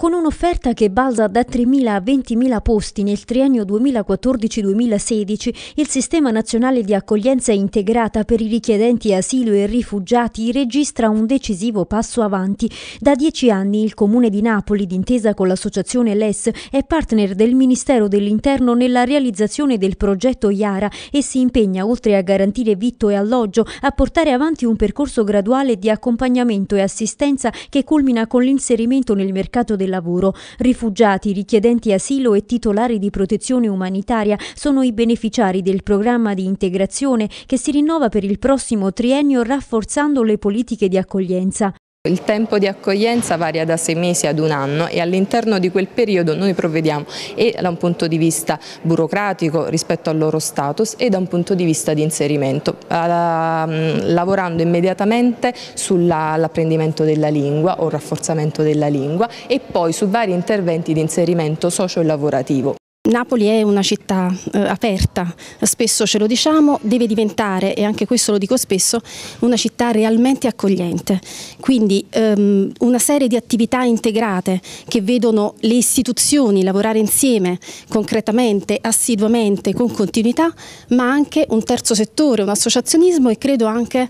Con un'offerta che balza da 3.000 a 20.000 posti nel triennio 2014-2016, il Sistema Nazionale di Accoglienza Integrata per i richiedenti asilo e rifugiati registra un decisivo passo avanti. Da dieci anni il Comune di Napoli, d'intesa con l'associazione LES, è partner del Ministero dell'Interno nella realizzazione del progetto IARA e si impegna, oltre a garantire vitto e alloggio, a portare avanti un percorso graduale di accompagnamento e assistenza che culmina con l'inserimento nel mercato del lavoro. Rifugiati, richiedenti asilo e titolari di protezione umanitaria sono i beneficiari del programma di integrazione che si rinnova per il prossimo triennio rafforzando le politiche di accoglienza. Il tempo di accoglienza varia da sei mesi ad un anno e all'interno di quel periodo noi provvediamo e da un punto di vista burocratico rispetto al loro status e da un punto di vista di inserimento, mm, lavorando immediatamente sull'apprendimento della lingua o rafforzamento della lingua e poi su vari interventi di inserimento socio-lavorativo. Napoli è una città eh, aperta, spesso ce lo diciamo, deve diventare, e anche questo lo dico spesso, una città realmente accogliente. Quindi ehm, una serie di attività integrate che vedono le istituzioni lavorare insieme concretamente, assiduamente, con continuità, ma anche un terzo settore, un associazionismo e credo anche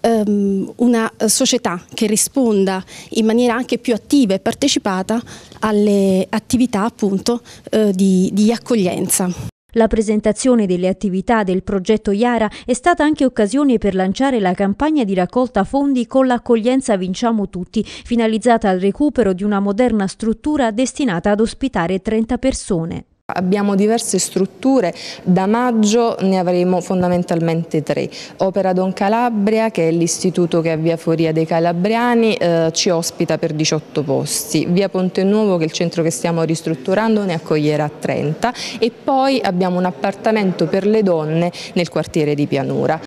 ehm, una eh, società che risponda in maniera anche più attiva e partecipata alle attività appunto eh, di, di accoglienza. La presentazione delle attività del progetto Iara è stata anche occasione per lanciare la campagna di raccolta fondi con l'accoglienza Vinciamo Tutti, finalizzata al recupero di una moderna struttura destinata ad ospitare 30 persone. Abbiamo diverse strutture, da maggio ne avremo fondamentalmente tre. Opera Don Calabria, che è l'istituto che è via Foria dei Calabriani, eh, ci ospita per 18 posti. Via Ponte Nuovo, che è il centro che stiamo ristrutturando, ne accoglierà 30 e poi abbiamo un appartamento per le donne nel quartiere di Pianura.